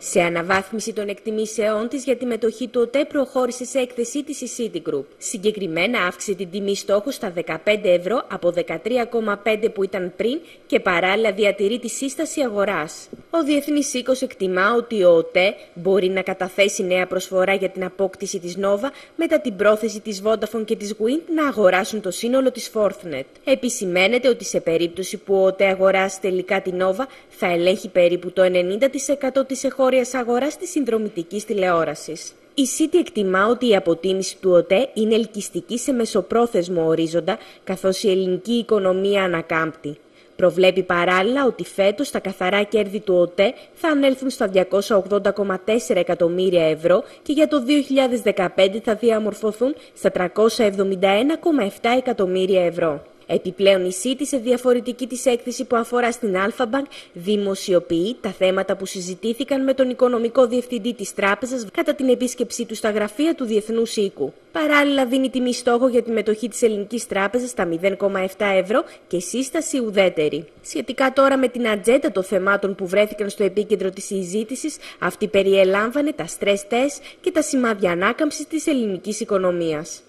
Σε αναβάθμιση των εκτιμήσεών της για τη μετοχή του ΟΤΕ προχώρησε σε έκθεσή της η Citigroup. Συγκεκριμένα αύξησε την τιμή στόχου στα 15 ευρώ από 13,5 που ήταν πριν και παράλληλα διατηρεί τη σύσταση αγοράς. Ο Διεθνής Οίκος εκτιμά ότι ο ΟΤΕ μπορεί να καταθέσει νέα προσφορά για την απόκτηση της Νόβα μετά την πρόθεση της Vodafone και της Wind να αγοράσουν το σύνολο της Forthnet. Επισημαίνεται ότι σε περίπτωση που ο ΟΤΕ αγοράσει τελικά τη Νόβα, θα ελέγχει περίπου το 90% της εγχώριας αγοράς της συνδρομητικής τηλεόρασης. Η ΣΥΤΙ εκτιμά ότι η αποτίμηση του ΟΤΕ είναι ελκυστική σε μεσοπρόθεσμο ορίζοντα, καθώς η ελληνική οικονομία ανακάμπτει. Προβλέπει παράλληλα ότι φέτος τα καθαρά κέρδη του ΟΤΕ θα ανέλθουν στα 280,4 εκατομμύρια ευρώ και για το 2015 θα διαμορφωθούν στα 371,7 εκατομμύρια ευρώ. Επιπλέον η ΣΥΤΗ σε διαφορετική της έκθεση που αφορά στην Αλφαμπανκ δημοσιοποιεί τα θέματα που συζητήθηκαν με τον οικονομικό διευθυντή της τράπεζας κατά την επίσκεψή του στα γραφεία του Διεθνούς Οίκου. Παράλληλα δίνει τιμή στόχο για τη μετοχή της Ελληνικής Τράπεζας στα 0,7 ευρώ και σύσταση ουδέτερη. Σχετικά τώρα με την ατζέντα των θεμάτων που βρέθηκαν στο επίκεντρο της συζήτησης, αυτή περιέλαμβανε τα stress test και τα σημάδια ανάκαμψης της ελληνικής οικονομίας.